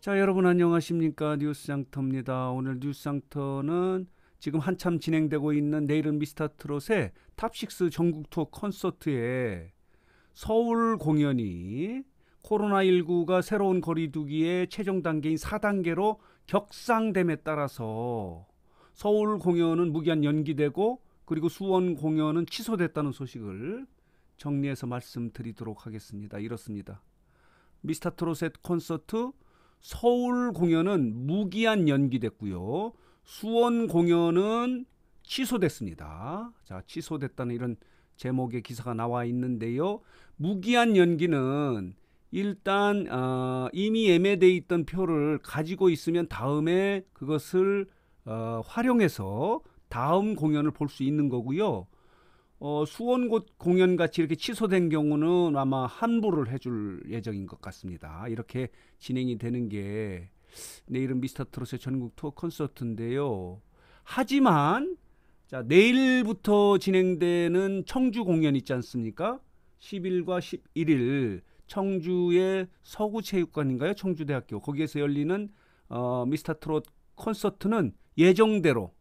자 여러분 안녕하십니까 뉴스장터입니다. 오늘 뉴스장터는 지금 한참 진행되고 있는 내일은 미스터트롯의 탑식스 전국 투어 콘서트에 서울 공연이 코로나19가 새로운 거리두기의 최종 단계인 4단계로 격상됨에 따라서 서울 공연은 무기한 연기되고 그리고 수원 공연은 취소됐다는 소식을 정리해서 말씀드리도록 하겠습니다. 이렇습니다. 미스터트롯의 콘서트 서울 공연은 무기한 연기됐고요. 수원 공연은 취소됐습니다. 자, 취소됐다는 이런 제목의 기사가 나와 있는데요. 무기한 연기는 일단 어, 이미 예매돼 있던 표를 가지고 있으면 다음에 그것을 어, 활용해서 다음 공연을 볼 수 있는 거고요. 어, 수원 곳 공연 같이 이렇게 취소된 경우는 아마 환불을 해줄 예정인 것 같습니다. 이렇게 진행이 되는 게 내일은 미스터 트롯의 전국 투어 콘서트인데요. 하지만 자 내일부터 진행되는 청주 공연 있지 않습니까? 10일과 11일 청주의 서구체육관인가요? 청주대학교 거기에서 열리는 어, 미스터 트롯 콘서트는 예정대로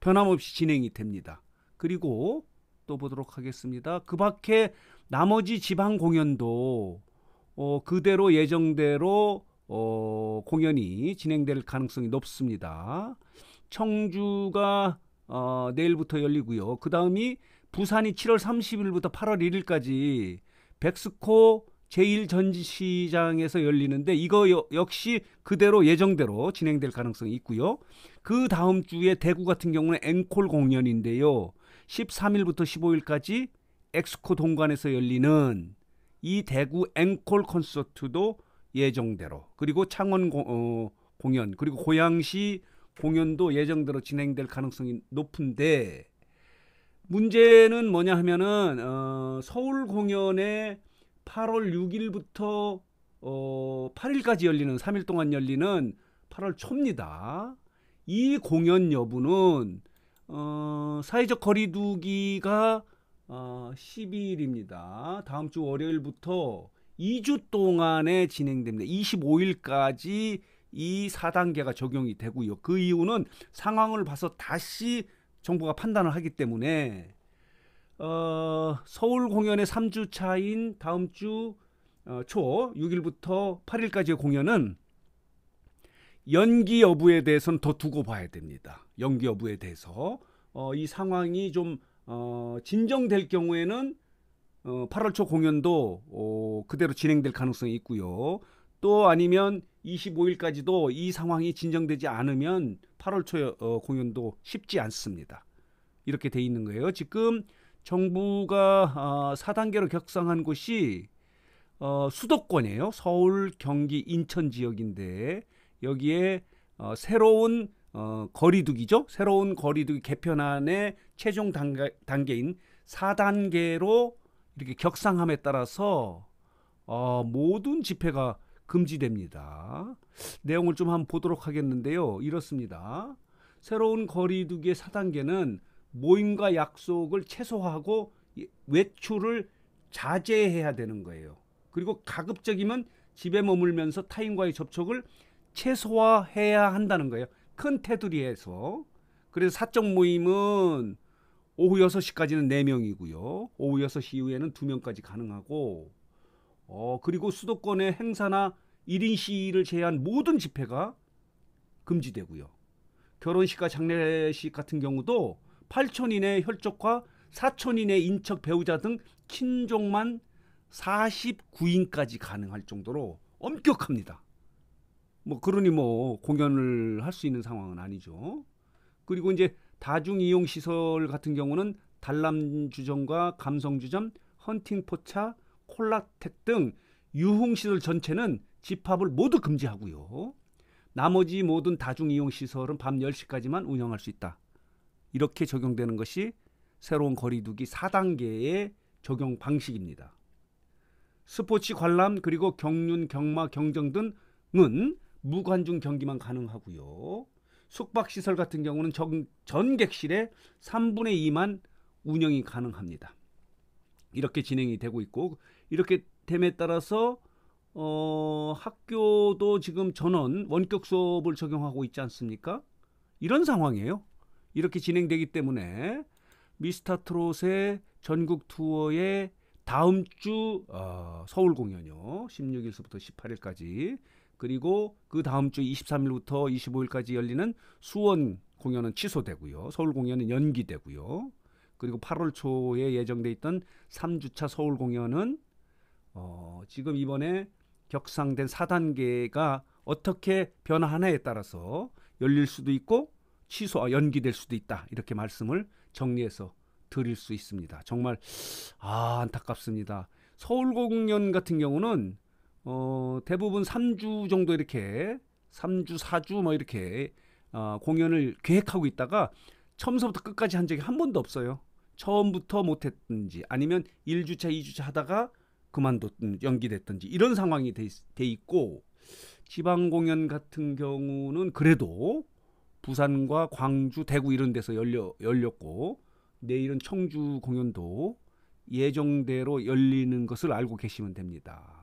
변함없이 진행이 됩니다. 그리고 또 보도록 하겠습니다. 그 밖에 나머지 지방 공연도 어, 그대로 예정대로 어, 공연이 진행될 가능성이 높습니다. 청주가 어, 내일부터 열리고요. 그 다음이 부산이 7월 30일부터 8월 1일까지 백스코 제1전시장에서 지 열리는데 이거 여, 역시 그대로 예정대로 진행될 가능성이 있고요. 그 다음 주에 대구 같은 경우는 앵콜 공연인데요. 13일부터 15일까지 엑스코 동관에서 열리는 이 대구 앵콜 콘서트도 예정대로 그리고 창원 공, 어, 공연 그리고 고양시 공연도 예정대로 진행될 가능성이 높은데 문제는 뭐냐 하면은 어, 서울 공연에 8월 6일부터 어, 8일까지 열리는 3일 동안 열리는 8월 초입니다. 이 공연 여부는 어, 사회적 거리두기가 어, 10일입니다. 다음 주 월요일부터 2주 동안에 진행됩니다. 25일까지 이 4단계가 적용이 되고요. 그 이유는 상황을 봐서 다시 정부가 판단을 하기 때문에 어, 서울 공연의 3주 차인 다음 주 어, 초 6일부터 8일까지의 공연은 연기 여부에 대해서는 더 두고 봐야 됩니다. 연기 여부에 대해서 어, 이 상황이 좀 어, 진정될 경우에는 어, 8월 초 공연도 어, 그대로 진행될 가능성이 있고요. 또 아니면 25일까지도 이 상황이 진정되지 않으면 8월 초 어, 공연도 쉽지 않습니다. 이렇게 돼 있는 거예요. 지금 정부가 어, 아, 4단계로 격상한 곳이 어, 수도권이에요. 서울, 경기, 인천 지역인데 여기에 어, 새로운 어, 거리두기죠. 새로운 거리두기 개편안의 최종 단계, 단계인 4단계로 이렇게 격상함에 따라서 어, 모든 집회가 금지됩니다. 내용을 좀 한번 보도록 하겠는데요. 이렇습니다. 새로운 거리두기의 4단계는 모임과 약속을 최소화하고 외출을 자제해야 되는 거예요. 그리고 가급적이면 집에 머물면서 타인과의 접촉을 최소화해야 한다는 거예요. 큰 테두리에서 그래서 사적 모임은 오후 6시까지는 4명이고요. 오후 6시 이후에는 2명까지 가능하고 어 그리고 수도권의 행사나 1인 시위를 제외한 모든 집회가 금지되고요. 결혼식과 장례식 같은 경우도 8천인의 혈족과 4천인의 인척 배우자 등 친족만 49인까지 가능할 정도로 엄격합니다. 뭐 그러니 뭐 공연을 할 수 있는 상황은 아니죠. 그리고 이제 다중 이용 시설 같은 경우는 단람 주점과 감성 주점, 헌팅 포차, 콜라텍 등 유흥 시설 전체는 집합을 모두 금지하고요. 나머지 모든 다중 이용 시설은 밤 10시까지만 운영할 수 있다. 이렇게 적용되는 것이 새로운 거리두기 4단계의 적용 방식입니다. 스포츠 관람 그리고 경륜, 경마, 경정 등은 무관중 경기만 가능하고요. 숙박시설 같은 경우는 전, 전객실에 3분의 2만 운영이 가능합니다. 이렇게 진행이 되고 있고 이렇게 됨에 따라서 어, 학교도 지금 전원 원격 수업을 적용하고 있지 않습니까? 이런 상황이에요. 이렇게 진행되기 때문에 미스터 트롯의 전국 투어의 다음 주 어, 서울 공연요. 1 6일부터 18일까지 그리고 그 다음 주 23일부터 25일까지 열리는 수원 공연은 취소되고요. 서울 공연은 연기되고요. 그리고 8월 초에 예정돼 있던 3주차 서울 공연은 어, 지금 이번에 격상된 4단계가 어떻게 변화하나에 따라서 열릴 수도 있고 취소 아, 연기될 수도 있다. 이렇게 말씀을 정리해서 드릴 수 있습니다. 정말 아, 안타깝습니다. 서울 공연 같은 경우는 어, 대부분 3주 정도 이렇게 3주, 4주 뭐 이렇게 어, 공연을 계획하고 있다가 처음서부터 끝까지 한 적이 한 번도 없어요. 처음부터 못했든지 아니면 1주차, 2주차 하다가 그만뒀든 연기됐든지 이런 상황이 돼, 돼 있고 지방 공연 같은 경우는 그래도 부산과 광주, 대구 이런 데서 열려 열렸고 내일은 청주 공연도 예정대로 열리는 것을 알고 계시면 됩니다.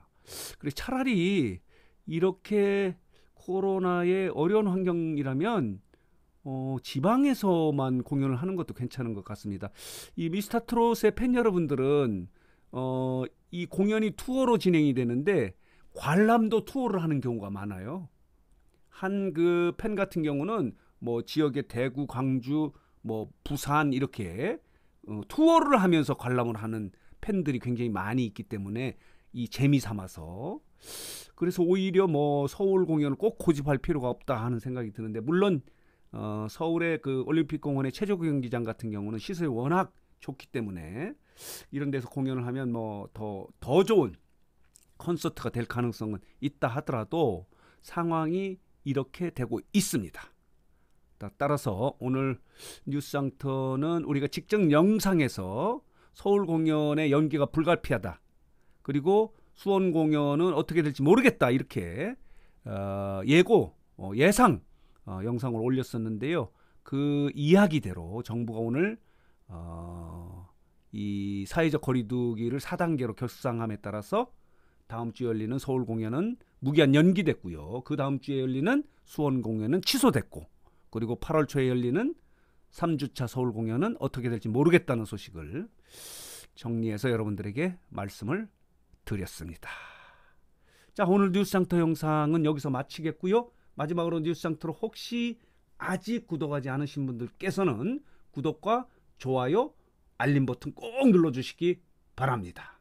그리고 차라리 이렇게 코로나의 어려운 환경이라면 어, 지방에서만 공연을 하는 것도 괜찮은 것 같습니다. 이 미스터 트롯의 팬 여러분들은 어, 이 공연이 투어로 진행이 되는데 관람도 투어를 하는 경우가 많아요. 한 그 팬 같은 경우는 뭐 지역의 대구, 광주, 뭐 부산 이렇게 어, 투어를 하면서 관람을 하는 팬들이 굉장히 많이 있기 때문에 이 재미 삼아서 그래서 오히려 뭐 서울 공연을 꼭 고집할 필요가 없다 하는 생각이 드는데 물론 어, 서울의 그 올림픽 공원의 체조 경기장 같은 경우는 시설이 워낙 좋기 때문에 이런 데서 공연을 하면 뭐 더더 더 좋은 콘서트가 될 가능성은 있다 하더라도 상황이 이렇게 되고 있습니다. 따라서 오늘 뉴스상터는 우리가 직접 영상에서 서울 공연의 연기가 불가피하다 그리고 수원 공연은 어떻게 될지 모르겠다 이렇게 어, 예고 어, 예상 어, 영상을 올렸었는데요. 그 이야기대로 정부가 오늘 어, 이 사회적 거리두기를 4단계로 결상함에 따라서 다음 주에 열리는 서울 공연은 무기한 연기됐고요. 그 다음 주에 열리는 수원 공연은 취소됐고 그리고 8월 초에 열리는 3주차 서울 공연은 어떻게 될지 모르겠다는 소식을 정리해서 여러분들에게 말씀을 드렸습니다. 자, 오늘 뉴스상터 영상은 여기서 마치겠고요. 마지막으로 뉴스상터로 혹시 아직 구독하지 않으신 분들께서는 구독과 좋아요, 알림 버튼 꼭 눌러주시기 바랍니다.